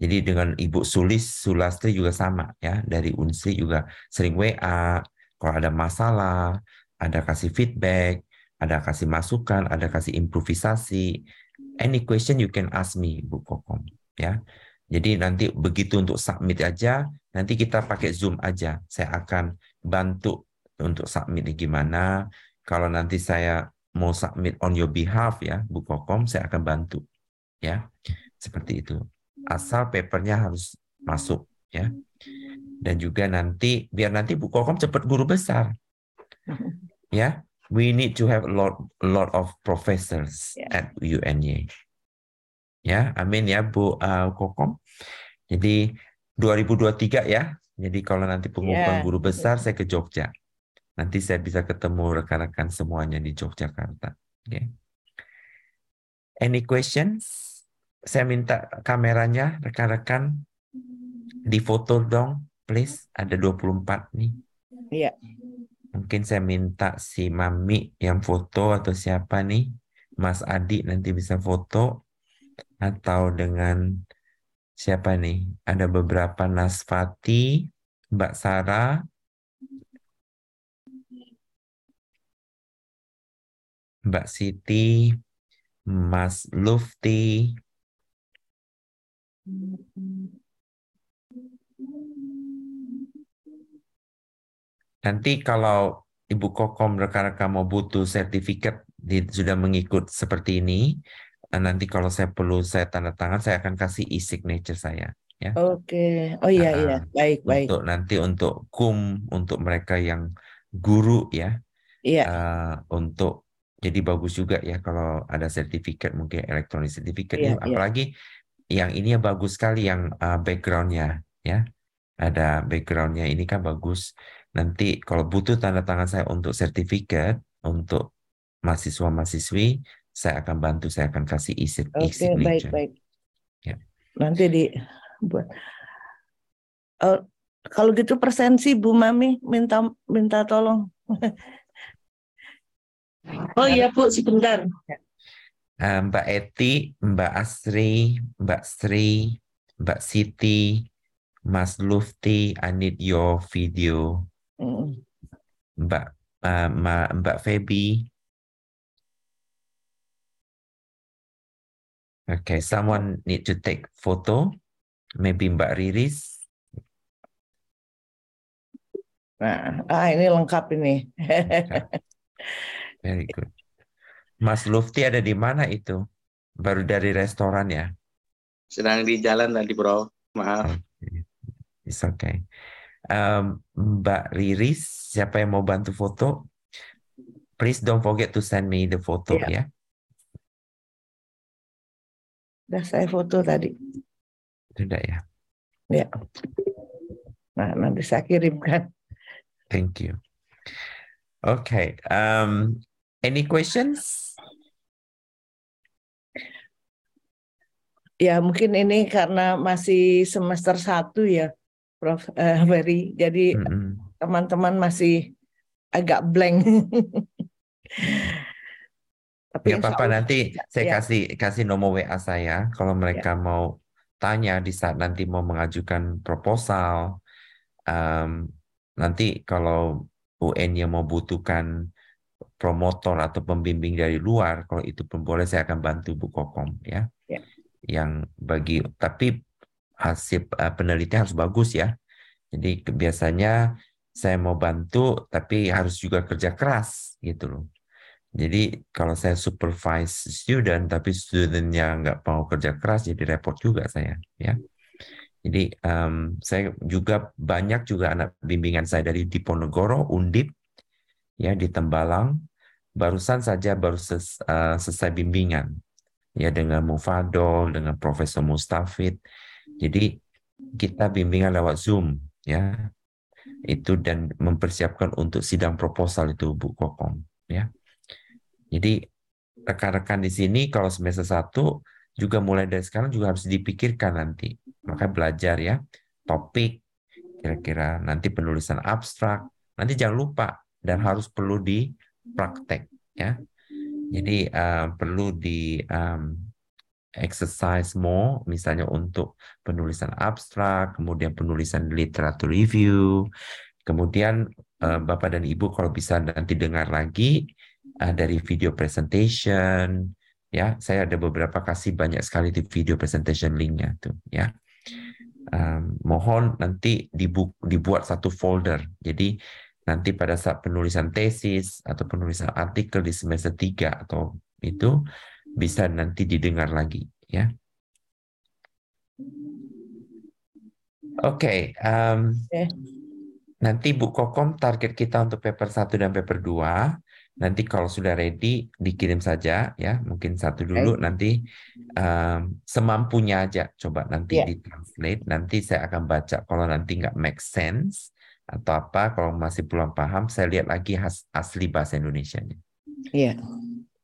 Jadi dengan Ibu Sulis Sulastri juga sama ya dari Unsi juga sering WA kalau ada masalah, ada kasih feedback, ada kasih masukan, ada kasih improvisasi. Any question you can ask me Bu Kokom ya. Jadi nanti begitu untuk submit aja, nanti kita pakai Zoom aja. Saya akan bantu untuk submit gimana. Kalau nanti saya mau submit on your behalf ya Bu Kokom saya akan bantu ya seperti itu asal papernya harus masuk ya dan juga nanti biar nanti Bu Kokom cepat guru besar ya we need to have a lot lot of professors yeah. at UNY ya amin ya Bu uh, eh, Kokom jadi 2023 ya jadi kalau nanti ya, pengumuman yeah. guru besar saya ke Jogja Nanti saya bisa ketemu rekan-rekan semuanya di Yogyakarta. Okay. Any questions? Saya minta kameranya rekan-rekan di foto dong, please. Ada 24 nih. Iya. Mungkin saya minta si Mami yang foto atau siapa nih, Mas Adi nanti bisa foto atau dengan siapa nih? Ada beberapa Nasfati, Mbak Sarah, Mbak Siti, Mas Lufti. Nanti kalau Ibu Kokom rekan-rekan mau butuh sertifikat di, sudah mengikut seperti ini, eh, nanti kalau saya perlu saya tanda tangan, saya akan kasih e-signature saya. Ya. Oke, oh iya uh, iya, ah, baik baik. Untuk nanti untuk kum untuk mereka yang guru ya, iya. Uh, untuk jadi bagus juga ya kalau ada sertifikat mungkin elektronik sertifikat yeah, iya. apalagi yang ini bagus sekali yang uh, backgroundnya ya ada backgroundnya ini kan bagus nanti kalau butuh tanda tangan saya untuk sertifikat untuk mahasiswa mahasiswi saya akan bantu saya akan kasih isi Oke okay, baik baik ya. nanti dibuat uh, eh, kalau gitu persensi Bu Mami minta minta tolong Oh iya Bu, sebentar. Ah, Mbak Eti, Mbak Asri, Mbak Sri, Mbak Siti, Mas Lufti, I need your video. Mbak, ah, Mbak Mbak Feby. Okay, someone need to take photo. Maybe Mbak Riris. Nah, ah ini lengkap ini. Lengkap. Very good. Mas Lufti ada di mana itu? Baru dari restoran ya? Sedang di jalan tadi, Bro. Maaf. Okay. It's okay. Um, Mbak Riris, siapa yang mau bantu foto? Please don't forget to send me the photo yeah. ya. Sudah saya foto tadi. Sudah ya. Ya. Nah, nanti saya kirimkan. Thank you. Okay. Um, Any questions? Ya, mungkin ini karena masih semester satu ya, Prof. Uh, Ferry. Jadi hmm. teman-teman mm -hmm. masih agak blank. Tapi ya, apa-apa nanti ya. saya kasih kasih nomor WA saya kalau ya. mereka ya. mau tanya di saat nanti mau mengajukan proposal. Um, nanti kalau UN yang mau butuhkan promotor atau pembimbing dari luar kalau itu pun boleh saya akan bantu Bu Kokom ya. ya. Yang bagi tapi hasil uh, penelitian harus bagus ya. Jadi biasanya saya mau bantu tapi harus juga kerja keras gitu loh. Jadi kalau saya supervise student tapi studentnya nggak mau kerja keras jadi repot juga saya ya. Jadi um, saya juga banyak juga anak bimbingan saya dari Diponegoro, Undip, ya di Tembalang, barusan saja baru ses, uh, selesai bimbingan ya dengan Mufadol, dengan Profesor Mustafid. Jadi kita bimbingan lewat Zoom ya. Itu dan mempersiapkan untuk sidang proposal itu Bu Kokong ya. Jadi rekan-rekan di sini kalau semester satu juga mulai dari sekarang juga harus dipikirkan nanti. Maka belajar ya topik kira-kira nanti penulisan abstrak. Nanti jangan lupa dan harus perlu di praktek ya. Jadi uh, perlu di um, exercise more misalnya untuk penulisan abstrak, kemudian penulisan literatur review. Kemudian uh, Bapak dan Ibu kalau bisa nanti dengar lagi uh, dari video presentation ya. Saya ada beberapa kasih banyak sekali di video presentation linknya tuh ya. Um, mohon nanti dibu dibuat satu folder. Jadi nanti pada saat penulisan tesis atau penulisan artikel di semester 3 atau itu bisa nanti didengar lagi ya. Oke, okay, um, okay. nanti Bu Kokom target kita untuk paper 1 dan paper 2. Nanti kalau sudah ready dikirim saja ya, mungkin satu dulu okay. nanti um, semampunya aja coba nanti yeah. translate. Nanti saya akan baca kalau nanti nggak make sense atau apa kalau masih belum paham saya lihat lagi has, asli bahasa Indonesianya. Iya. Yeah.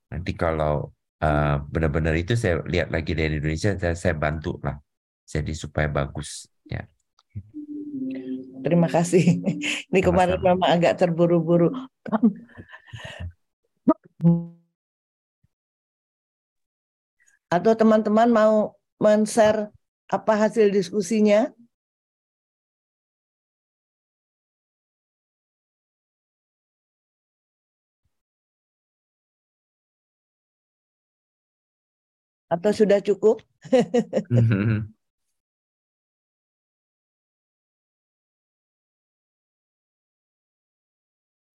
Nanti kalau uh, benar-benar itu saya lihat lagi dari Indonesia saya, saya bantu lah. Jadi supaya bagus ya. Terima kasih. Ini kemarin Mama agak terburu-buru. Atau teman-teman mau men-share apa hasil diskusinya? atau sudah cukup?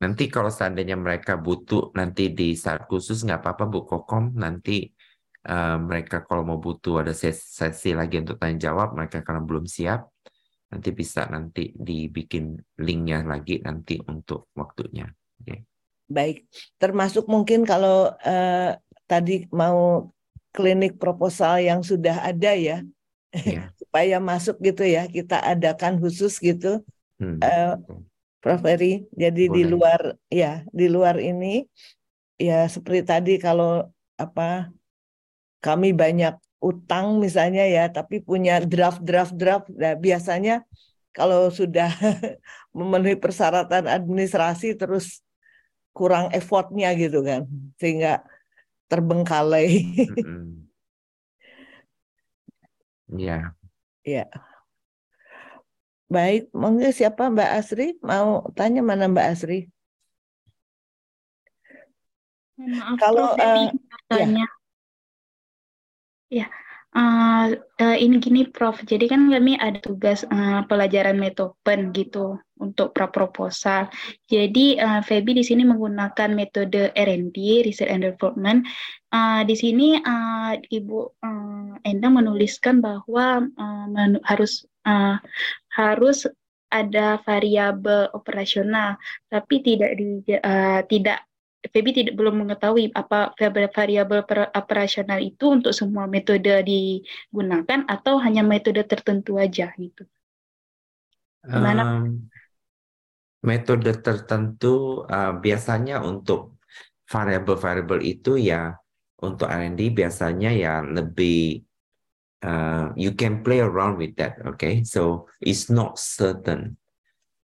nanti kalau seandainya mereka butuh nanti di saat khusus nggak apa-apa Bu Kokom nanti uh, mereka kalau mau butuh ada sesi, sesi lagi untuk tanya jawab mereka karena belum siap nanti bisa nanti dibikin linknya lagi nanti untuk waktunya. Okay. Baik, termasuk mungkin kalau uh, tadi mau klinik proposal yang sudah ada ya, yeah. supaya masuk gitu ya kita adakan khusus gitu, hmm. uh, Prof Eri. Jadi Boleh. di luar ya di luar ini ya seperti tadi kalau apa kami banyak utang misalnya ya, tapi punya draft draft draft. Nah, biasanya kalau sudah memenuhi persyaratan administrasi terus kurang effortnya gitu kan, sehingga terbengkalai. Iya. Iya. Baik, monggo siapa Mbak Asri mau tanya mana Mbak Asri? Maaf, kalau saya uh, eh, tanya. Ya. ya, Uh, ini gini Prof, jadi kan kami ada tugas uh, pelajaran metopen gitu untuk pra proposal. Jadi uh, Feby di sini menggunakan metode R&D, Research and Development. Uh, di sini uh, Ibu uh, Endang menuliskan bahwa uh, harus uh, harus ada variabel operasional, tapi tidak di uh, tidak Febi tidak belum mengetahui apa variabel operasional itu untuk semua metode digunakan atau hanya metode tertentu aja gitu. Um, metode tertentu uh, biasanya untuk variabel-variabel itu ya untuk R&D biasanya ya lebih uh, you can play around with that, okay? So it's not certain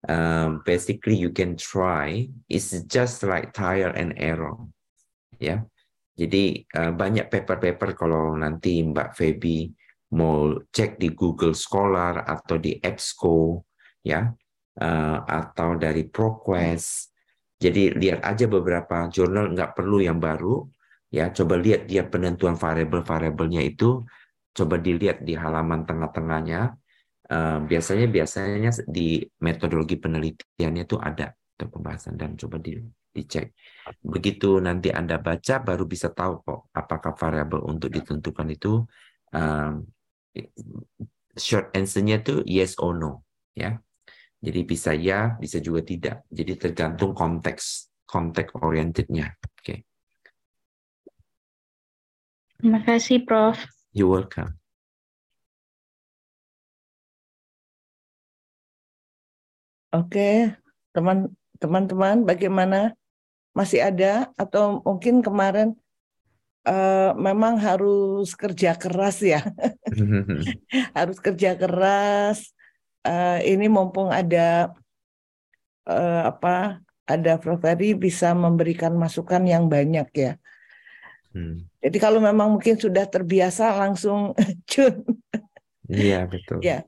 um, basically you can try it's just like trial and error ya jadi uh, banyak paper-paper kalau nanti Mbak Feby mau cek di Google Scholar atau di EBSCO ya uh, atau dari ProQuest jadi lihat aja beberapa jurnal nggak perlu yang baru ya coba lihat dia penentuan variabel-variabelnya itu coba dilihat di halaman tengah-tengahnya biasanya biasanya di metodologi penelitiannya itu ada untuk pembahasan dan coba di, dicek. Begitu nanti Anda baca baru bisa tahu kok apakah variabel untuk ditentukan itu um, short answer-nya itu yes or no ya. Jadi bisa ya, bisa juga tidak. Jadi tergantung konteks konteks orientednya. Oke. Okay. Terima kasih, Prof. You're welcome. Oke, teman teman-teman bagaimana masih ada atau mungkin kemarin uh, memang harus kerja keras ya harus kerja keras uh, ini mumpung ada uh, apa ada Prof Ferry bisa memberikan masukan yang banyak ya hmm. jadi kalau memang mungkin sudah terbiasa langsung cun iya betul ya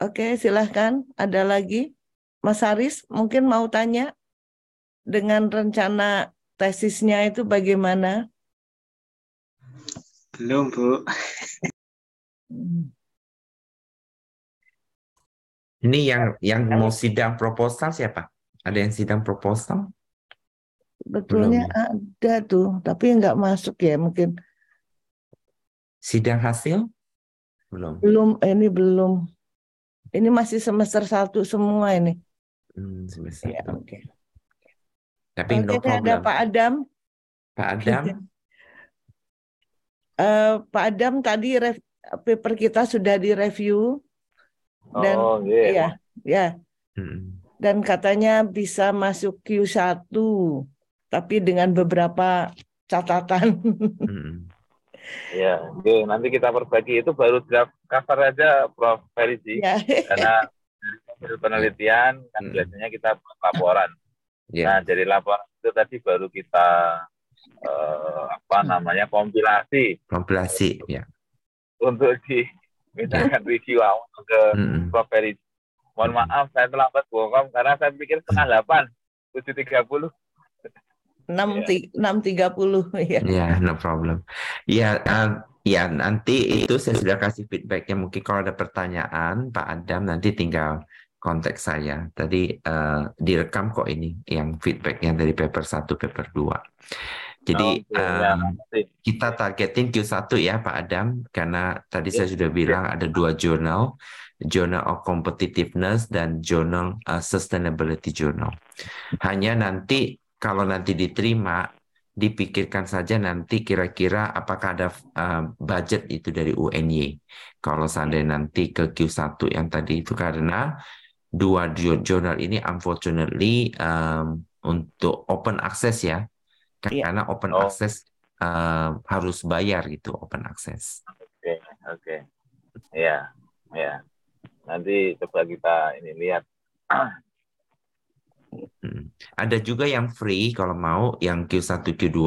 Oke, silahkan. Ada lagi? Mas Haris mungkin mau tanya dengan rencana tesisnya itu bagaimana? Belum, Bu. Ini yang yang mau sidang proposal siapa? Ada yang sidang proposal? Betulnya Belum. ada tuh, tapi nggak masuk ya mungkin. Sidang hasil? Belum. Belum, eh, ini belum. Ini masih semester satu semua ini. Hmm, semester. Ya, oke. Okay. Tapi Oke, no problem. ada Pak Adam. Pak Adam. uh, Pak Adam tadi ref, paper kita sudah direview dan oh, yeah. ya, ya. Iya. Hmm. Dan katanya bisa masuk Q1 tapi dengan beberapa catatan. Hmm. Ya, oke. nanti kita perbaiki itu baru draft cover aja, Prof. Ferizi, ya. Karena dari penelitian kan hmm. biasanya kita buat laporan. Yeah. Nah, dari laporan itu tadi baru kita eh, apa hmm. namanya kompilasi. Kompilasi, ya. Untuk di misalkan yeah. review awal ke hmm. Prof. Ferizi. Mohon maaf saya terlambat bohong karena saya pikir setengah delapan tujuh tiga puluh. Iya. enam tiga puluh ya. Ya, no problem. Ya, uh, ya nanti itu saya sudah kasih feedbacknya. Mungkin kalau ada pertanyaan Pak Adam nanti tinggal kontak saya. Tadi uh, direkam kok ini yang feedbacknya dari paper 1, paper 2. Jadi okay, um, ya. Eh, kita targetin Q1 ya Pak Adam, karena tadi ya, saya sudah ya. bilang ada dua jurnal, Journal of Competitiveness dan Journal uh, Sustainability Journal. Hanya nanti kalau nanti diterima dipikirkan saja nanti kira-kira apakah ada uh, budget itu dari UNY. Kalau seandainya nanti ke Q1 yang tadi itu karena dua jurnal ini unfortunately um, untuk open access ya. Iya. Karena open oh. access uh, harus bayar gitu open access. Oke, okay, oke. Okay. Ya, yeah, ya. Yeah. Nanti coba kita ini lihat Hmm. Ada juga yang free kalau mau yang Q1 Q2.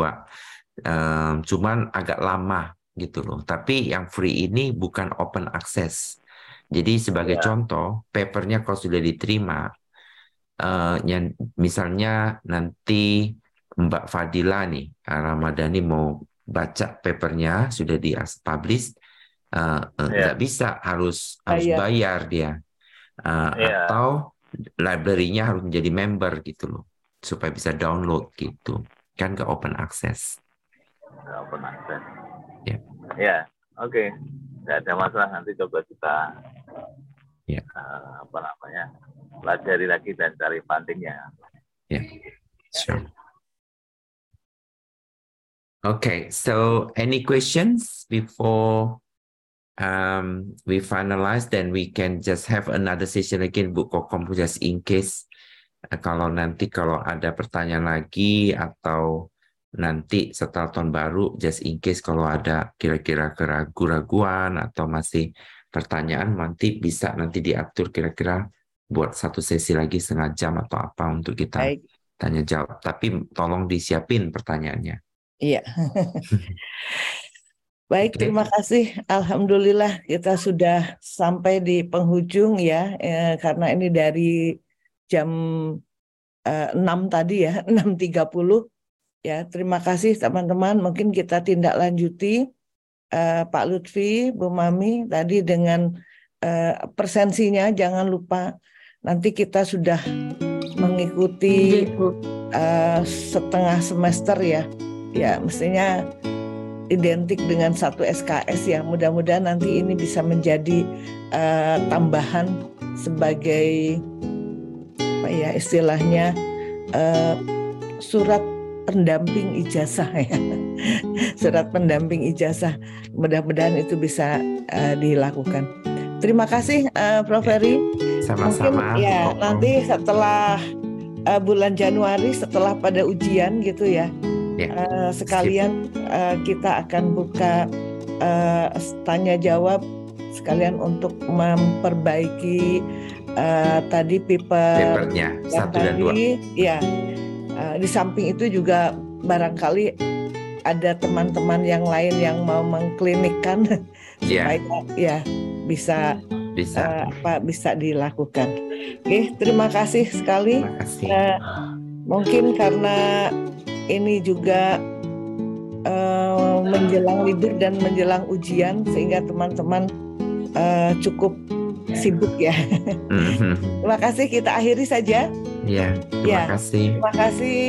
Um, cuman agak lama gitu loh. Tapi yang free ini bukan open access. Jadi sebagai ya. contoh, papernya kalau sudah diterima, uh, eh, yang misalnya nanti Mbak Fadila nih, eh, Ramadhani mau baca papernya sudah di publish, eh, iya. nggak uh, yeah. bisa harus harus bayar dia uh, yeah. atau library-nya harus menjadi member gitu loh supaya bisa download gitu kan ke open access ke open access ya yeah. oke okay. nggak ada masalah nanti coba kita ya yeah. uh, apa namanya pelajari lagi dan cari pantingnya ya yeah. sure okay so any questions before um, we finalize, then we can just have another session again, Bu Kokom, just in case uh, kalau nanti kalau ada pertanyaan lagi atau nanti setelah tahun baru, just in case kalau ada kira-kira keraguan-raguan atau masih pertanyaan, nanti bisa nanti diatur kira-kira buat satu sesi lagi setengah jam atau apa untuk kita Baik. tanya jawab. Tapi tolong disiapin pertanyaannya. Iya. Baik, terima kasih. Alhamdulillah kita sudah sampai di penghujung ya, eh, karena ini dari jam eh, 6 tadi ya, 6.30. Ya, terima kasih teman-teman. Mungkin kita tindak lanjuti eh, Pak Lutfi, Bu Mami tadi dengan eh, persensinya jangan lupa nanti kita sudah mengikuti eh, setengah semester ya. Ya, mestinya identik dengan satu SKS ya. Mudah-mudahan nanti ini bisa menjadi uh, tambahan sebagai apa ya istilahnya uh, surat pendamping ijazah ya. surat pendamping ijazah. Mudah-mudahan itu bisa uh, dilakukan. Terima kasih uh, Prof Ferry. Sama-sama. ya, oh, nanti setelah uh, bulan Januari setelah pada ujian gitu ya. Uh, sekalian uh, kita akan buka uh, tanya jawab sekalian untuk memperbaiki uh, tadi paper ya satu tadi, dan dua. Ya, uh, di samping itu juga barangkali ada teman-teman yang lain yang mau mengklinikkan yeah. supaya ya bisa bisa uh, apa bisa dilakukan. Oke, okay, terima kasih sekali. Terima kasih. Uh, mungkin karena ini juga uh, menjelang libur dan menjelang ujian sehingga teman-teman uh, cukup sibuk ya. Mm-hmm. terima kasih kita akhiri saja. Ya, terima ya, kasih. Terima kasih.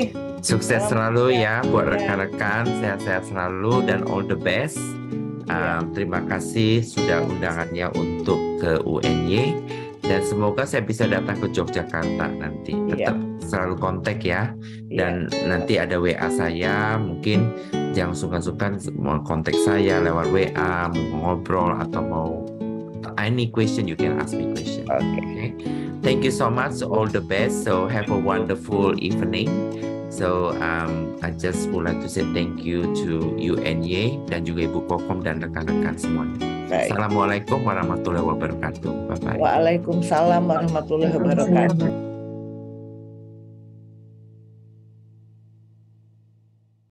Sukses Salam selalu ya, ya buat rekan-rekan, sehat-sehat selalu dan all the best. Uh, terima kasih sudah undangannya untuk ke UNY dan semoga saya bisa datang ke Yogyakarta nanti. Iya. Tetap iya. selalu kontak ya. Iya. Dan iya. nanti ada WA saya, mungkin jangan sungkan-sungkan mau kontak saya lewat WA, mau ngobrol atau mau any question you can ask me question. Okay. okay. Thank you so much. All the best. So have a wonderful evening. So um, I just would like to say thank you to you and Ye dan juga Ibu Kokom dan rekan-rekan semuanya. Baik. Assalamualaikum warahmatullahi wabarakatuh. Bye -bye. Waalaikumsalam warahmatullahi wabarakatuh.